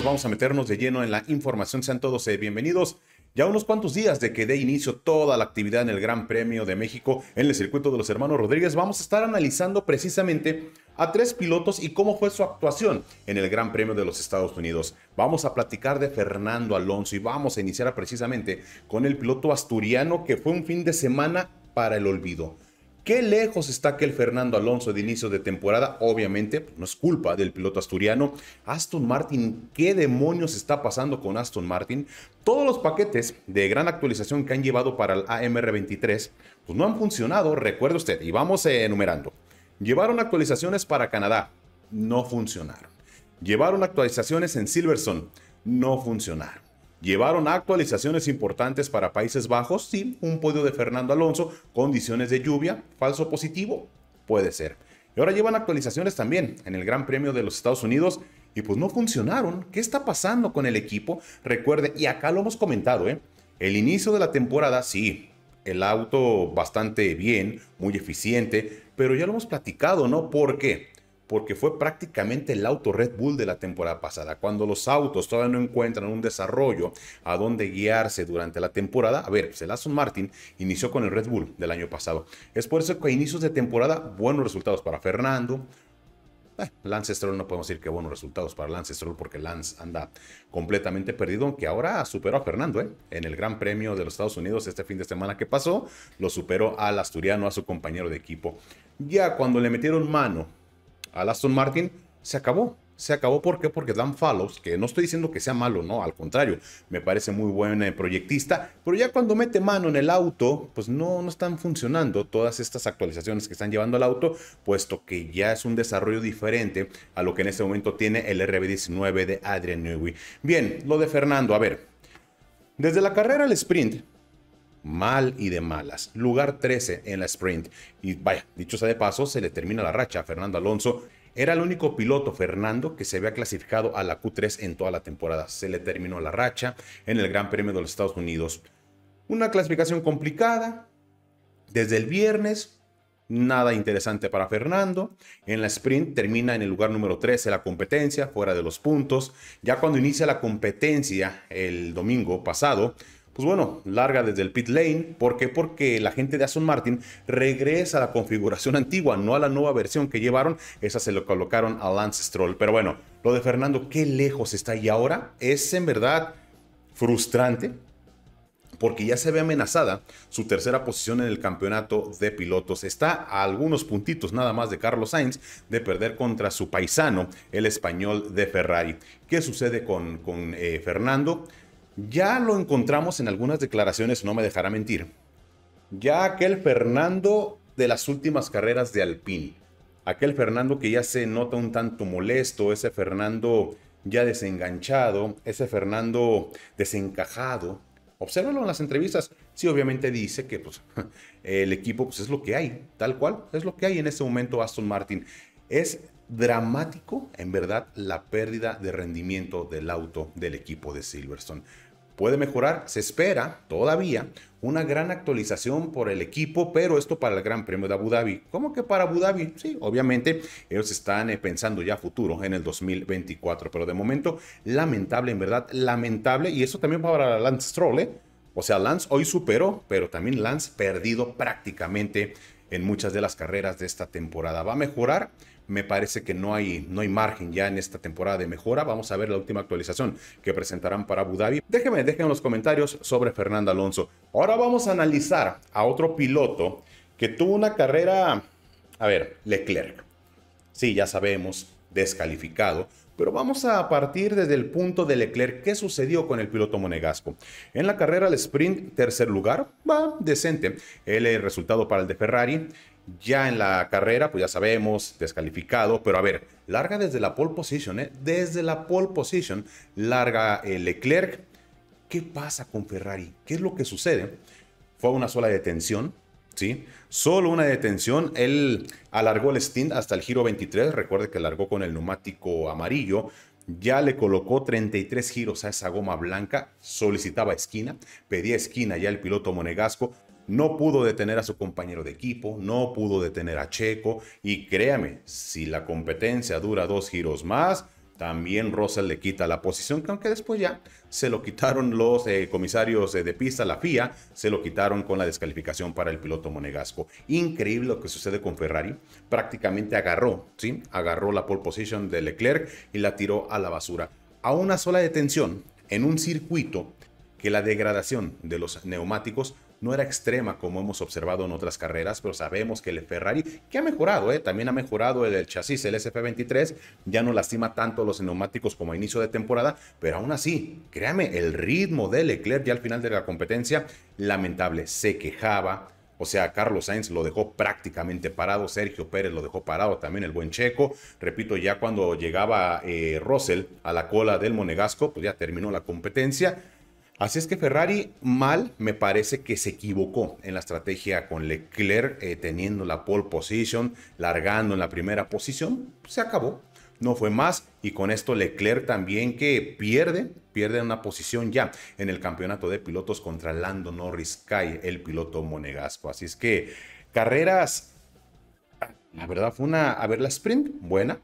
vamos a meternos de lleno en la información. Sean todos eh, bienvenidos. Ya unos cuantos días de que dé inicio toda la actividad en el Gran Premio de México en el circuito de los hermanos Rodríguez, vamos a estar analizando precisamente a tres pilotos y cómo fue su actuación en el Gran Premio de los Estados Unidos. Vamos a platicar de Fernando Alonso y vamos a iniciar precisamente con el piloto asturiano que fue un fin de semana para el olvido. Qué lejos está aquel Fernando Alonso de inicio de temporada. Obviamente, pues, no es culpa del piloto asturiano. Aston Martin, ¿qué demonios está pasando con Aston Martin? Todos los paquetes de gran actualización que han llevado para el AMR23, pues no han funcionado, recuerde usted, y vamos enumerando. Llevaron actualizaciones para Canadá, no funcionaron. Llevaron actualizaciones en Silverstone, no funcionaron. Llevaron actualizaciones importantes para Países Bajos, sí, un podio de Fernando Alonso, condiciones de lluvia, falso positivo, puede ser. Y ahora llevan actualizaciones también en el Gran Premio de los Estados Unidos y pues no funcionaron. ¿Qué está pasando con el equipo? Recuerde, y acá lo hemos comentado, ¿eh? El inicio de la temporada, sí, el auto bastante bien, muy eficiente, pero ya lo hemos platicado, ¿no? ¿Por qué? porque fue prácticamente el auto Red Bull de la temporada pasada. Cuando los autos todavía no encuentran un desarrollo a dónde guiarse durante la temporada, a ver, Selasson pues Martin inició con el Red Bull del año pasado. Es por eso que a inicios de temporada, buenos resultados para Fernando, eh, Lance Stroll no podemos decir que buenos resultados para Lance Stroll porque Lance anda completamente perdido, aunque ahora superó a Fernando eh, en el Gran Premio de los Estados Unidos este fin de semana que pasó, lo superó al asturiano, a su compañero de equipo. Ya cuando le metieron mano al Aston Martin, se acabó. Se acabó, ¿por Porque Dan Fallows, que no estoy diciendo que sea malo, no, al contrario, me parece muy buen eh, proyectista, pero ya cuando mete mano en el auto, pues no, no están funcionando todas estas actualizaciones que están llevando al auto, puesto que ya es un desarrollo diferente a lo que en este momento tiene el RB19 de Adrian Newey. Bien, lo de Fernando, a ver, desde la carrera al sprint, mal y de malas. Lugar 13 en la sprint. Y vaya, dicho sea de paso, se le termina la racha a Fernando Alonso. Era el único piloto, Fernando, que se había clasificado a la Q3 en toda la temporada. Se le terminó la racha en el Gran Premio de los Estados Unidos. Una clasificación complicada. Desde el viernes, nada interesante para Fernando. En la sprint termina en el lugar número 13 la competencia, fuera de los puntos. Ya cuando inicia la competencia el domingo pasado, pues bueno, larga desde el pit lane. ¿Por qué? Porque la gente de Aston Martin regresa a la configuración antigua, no a la nueva versión que llevaron. Esa se lo colocaron a Lance Stroll. Pero bueno, lo de Fernando, qué lejos está. Y ahora es en verdad frustrante porque ya se ve amenazada su tercera posición en el campeonato de pilotos. Está a algunos puntitos nada más de Carlos Sainz de perder contra su paisano, el español de Ferrari. ¿Qué sucede con, con eh, Fernando? Ya lo encontramos en algunas declaraciones, no me dejará mentir. Ya aquel Fernando de las últimas carreras de Alpine. Aquel Fernando que ya se nota un tanto molesto, ese Fernando ya desenganchado, ese Fernando desencajado. Obsérvalo en las entrevistas. Sí, obviamente dice que pues, el equipo pues, es lo que hay, tal cual, es lo que hay en ese momento Aston Martin. Es dramático, en verdad, la pérdida de rendimiento del auto del equipo de Silverstone. Puede mejorar, se espera todavía una gran actualización por el equipo, pero esto para el Gran Premio de Abu Dhabi. ¿Cómo que para Abu Dhabi? Sí, obviamente ellos están eh, pensando ya futuro en el 2024, pero de momento lamentable, en verdad, lamentable. Y eso también para Lance Stroll, ¿eh? O sea, Lance hoy superó, pero también Lance perdido prácticamente en muchas de las carreras de esta temporada. ¿Va a mejorar? Me parece que no hay, no hay margen ya en esta temporada de mejora. Vamos a ver la última actualización que presentarán para Abu Dhabi. Déjenme, déjenme los comentarios sobre Fernando Alonso. Ahora vamos a analizar a otro piloto que tuvo una carrera, a ver, Leclerc. Sí, ya sabemos, descalificado pero vamos a partir desde el punto de Leclerc. ¿Qué sucedió con el piloto monegasco? En la carrera, el sprint, tercer lugar, va decente. El resultado para el de Ferrari. Ya en la carrera, pues ya sabemos, descalificado. Pero a ver, larga desde la pole position, ¿eh? Desde la pole position, larga eh, Leclerc. ¿Qué pasa con Ferrari? ¿Qué es lo que sucede? Fue una sola detención, ¿sí? Solo una detención, él alargó el stint hasta el giro 23, recuerde que alargó con el neumático amarillo, ya le colocó 33 giros a esa goma blanca, solicitaba esquina, pedía esquina ya el piloto monegasco, no pudo detener a su compañero de equipo, no pudo detener a Checo y créame, si la competencia dura dos giros más, también Russell le quita la posición, que aunque después ya se lo quitaron los eh, comisarios de, eh, de pista, la FIA, se lo quitaron con la descalificación para el piloto monegasco. Increíble lo que sucede con Ferrari. Prácticamente agarró, ¿sí? Agarró la pole position de Leclerc y la tiró a la basura. A una sola detención en un circuito que la degradación de los neumáticos no era extrema como hemos observado en otras carreras, pero sabemos que el Ferrari, que ha mejorado, eh, también ha mejorado el, chasis, el SF23, ya no lastima tanto los neumáticos como a inicio de temporada, pero aún así, créame, el ritmo de Leclerc ya al final de la competencia, lamentable, se quejaba. O sea, Carlos Sainz lo dejó prácticamente parado, Sergio Pérez lo dejó parado también, el buen Checo. Repito, ya cuando llegaba eh, Russell a la cola del Monegasco, pues ya terminó la competencia Así es que Ferrari mal me parece que se equivocó en la estrategia con Leclerc eh, teniendo la pole position, largando en la primera posición, se acabó, no fue más y con esto Leclerc también que pierde, pierde una posición ya en el campeonato de pilotos contra Lando Norris Kai, el piloto monegasco. Así es que carreras, la verdad fue una, a ver, la sprint buena,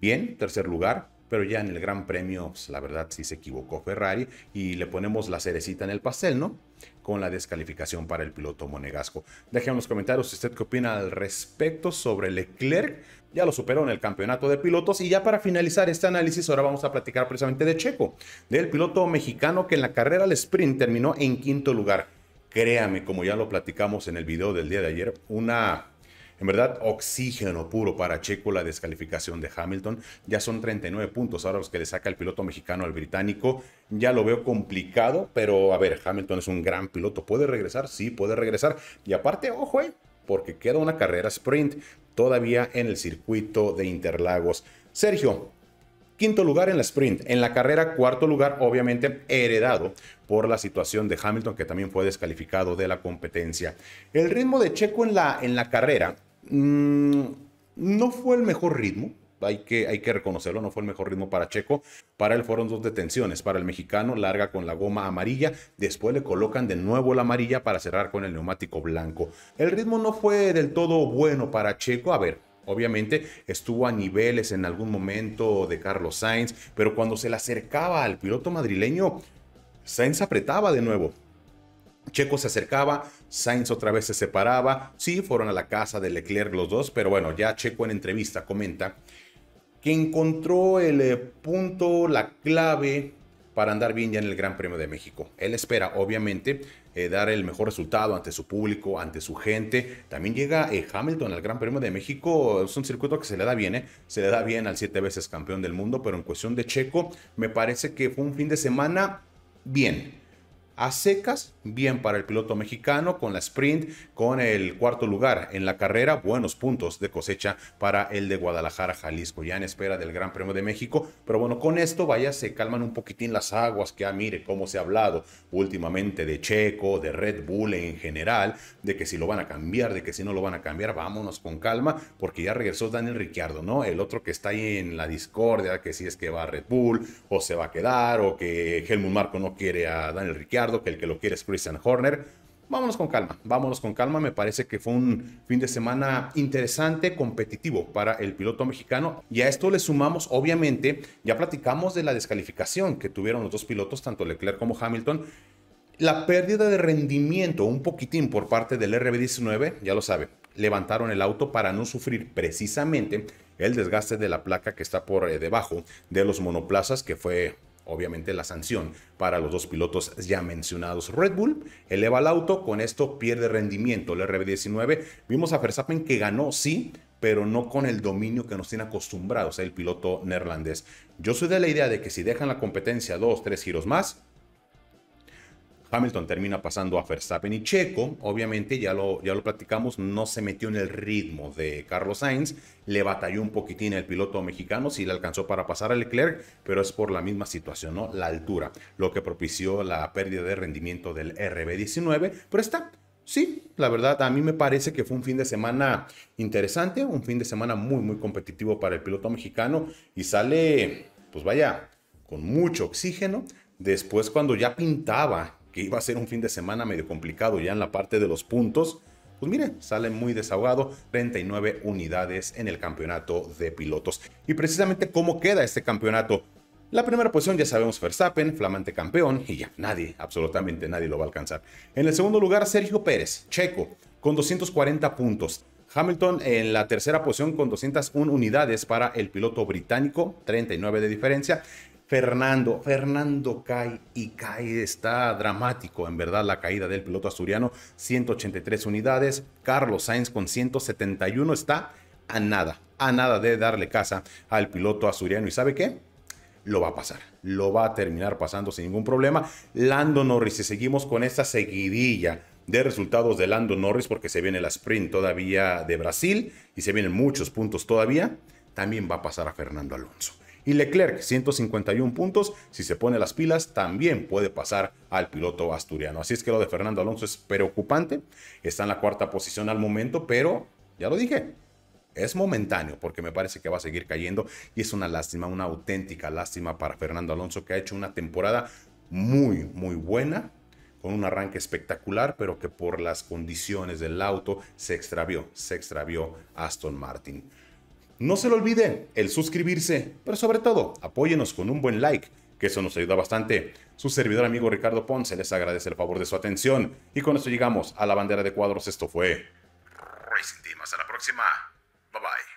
bien, tercer lugar, pero ya en el Gran Premio, pues, la verdad sí se equivocó Ferrari y le ponemos la cerecita en el pastel, ¿no? Con la descalificación para el piloto monegasco. Dejen en los comentarios usted qué opina al respecto sobre Leclerc. Ya lo superó en el campeonato de pilotos y ya para finalizar este análisis ahora vamos a platicar precisamente de Checo, del piloto mexicano que en la carrera al sprint terminó en quinto lugar. Créame, como ya lo platicamos en el video del día de ayer, una en verdad, oxígeno puro para Checo la descalificación de Hamilton. Ya son 39 puntos ahora los que le saca el piloto mexicano al británico. Ya lo veo complicado, pero a ver, Hamilton es un gran piloto. ¿Puede regresar? Sí, puede regresar. Y aparte, ojo, eh, porque queda una carrera sprint todavía en el circuito de Interlagos. Sergio, Quinto lugar en la sprint. En la carrera, cuarto lugar, obviamente heredado por la situación de Hamilton, que también fue descalificado de la competencia. El ritmo de Checo en la, en la carrera Mm, no fue el mejor ritmo, hay que, hay que reconocerlo, no fue el mejor ritmo para Checo. Para él fueron dos detenciones. Para el mexicano, larga con la goma amarilla. Después le colocan de nuevo la amarilla para cerrar con el neumático blanco. El ritmo no fue del todo bueno para Checo. A ver, Obviamente estuvo a niveles en algún momento de Carlos Sainz, pero cuando se le acercaba al piloto madrileño, Sainz apretaba de nuevo. Checo se acercaba, Sainz otra vez se separaba. Sí, fueron a la casa de Leclerc los dos, pero bueno, ya Checo en entrevista comenta que encontró el eh, punto, la clave para andar bien ya en el Gran Premio de México. Él espera, obviamente, eh, dar el mejor resultado ante su público, ante su gente. También llega eh, Hamilton al Gran Premio de México. Es un circuito que se le da bien, eh. Se le da bien al siete veces campeón del mundo, pero en cuestión de Checo, me parece que fue un fin de semana bien a secas, bien para el piloto mexicano con la sprint, con el cuarto lugar en la carrera, buenos puntos de cosecha para el de Guadalajara, Jalisco, ya en espera del Gran Premio de México. Pero bueno, con esto vaya, se calman un poquitín las aguas que, ah, mire cómo se ha hablado últimamente de Checo, de Red Bull en general, de que si lo van a cambiar, de que si no lo van a cambiar, vámonos con calma, porque ya regresó Daniel Ricciardo, ¿no? El otro que está ahí en la discordia, que si es que va a Red Bull, o se va a quedar, o que Helmut Marco no quiere a Daniel Ricciardo que el que lo quiere es Christian Horner. Vámonos con calma, vámonos con calma. Me parece que fue un fin de semana interesante, competitivo para el piloto mexicano. Y a esto le sumamos, obviamente, ya platicamos de la descalificación que tuvieron los dos pilotos, tanto Leclerc como Hamilton. La pérdida de rendimiento un poquitín por parte del RB19, ya lo sabe, levantaron el auto para no sufrir precisamente el desgaste de la placa que está por eh, debajo de los monoplazas, que fue obviamente la sanción para los dos pilotos ya mencionados. Red Bull eleva el auto, con esto pierde rendimiento. El RB19, vimos a Verstappen que ganó, sí, pero no con el dominio que nos tiene acostumbrados el piloto neerlandés. Yo soy de la idea de que si dejan la competencia dos, tres giros más, Hamilton termina pasando a Verstappen y Checo, obviamente ya lo, ya lo platicamos, no se metió en el ritmo de Carlos Sainz, le batalló un poquitín el piloto mexicano, sí le alcanzó para pasar a Leclerc, pero es por la misma situación, ¿no? La altura, lo que propició la pérdida de rendimiento del RB19, pero está, sí, la verdad, a mí me parece que fue un fin de semana interesante, un fin de semana muy, muy competitivo para el piloto mexicano y sale, pues vaya, con mucho oxígeno. Después cuando ya pintaba que iba a ser un fin de semana medio complicado ya en la parte de los puntos, pues miren sale muy desahogado, 39 unidades en el campeonato de pilotos. Y precisamente cómo queda este campeonato. La primera posición ya sabemos Verstappen, flamante campeón, y ya nadie, absolutamente nadie lo va a alcanzar. En el segundo lugar, Sergio Pérez, checo, con 240 puntos. Hamilton en la tercera posición con 201 unidades para el piloto británico, 39 de diferencia. Fernando, Fernando cae y cae, está dramático en verdad la caída del piloto asturiano, 183 unidades, Carlos Sainz con 171 está a nada, a nada de darle casa al piloto asturiano y ¿sabe qué? Lo va a pasar, lo va a terminar pasando sin ningún problema. Lando Norris, y seguimos con esta seguidilla de resultados de Lando Norris, porque se viene la sprint todavía de Brasil y se vienen muchos puntos todavía, también va a pasar a Fernando Alonso. Y Leclerc, 151 puntos. Si se pone las pilas, también puede pasar al piloto asturiano. Así es que lo de Fernando Alonso es preocupante. Está en la cuarta posición al momento, pero ya lo dije, es momentáneo porque me parece que va a seguir cayendo y es una lástima, una auténtica lástima para Fernando Alonso que ha hecho una temporada muy, muy buena, con un arranque espectacular, pero que por las condiciones del auto se extravió, se extravió Aston Martin. No se lo olvide el suscribirse, pero sobre todo, apóyenos con un buen like, que eso nos ayuda bastante. Su servidor amigo Ricardo Ponce les agradece el favor de su atención. Y con esto llegamos a la bandera de cuadros. Esto fue Racing Team. Hasta la próxima. Bye bye.